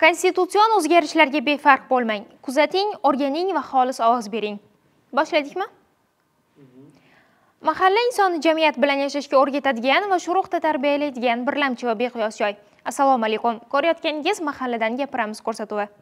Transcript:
konstitutsion o'zgarishlarga befarq bo'lmang kuzating o'rganing va xolis ovoz bering boshladikmi mahalla insonni jamiyat bilan yashashga o'rgatadigan va shu ruhda tarbiyalaydigan birlamchi va beqiyos joy assalomu alaykum ko'rayotganingiz mahalladan gapiramiz ko'rsatuvi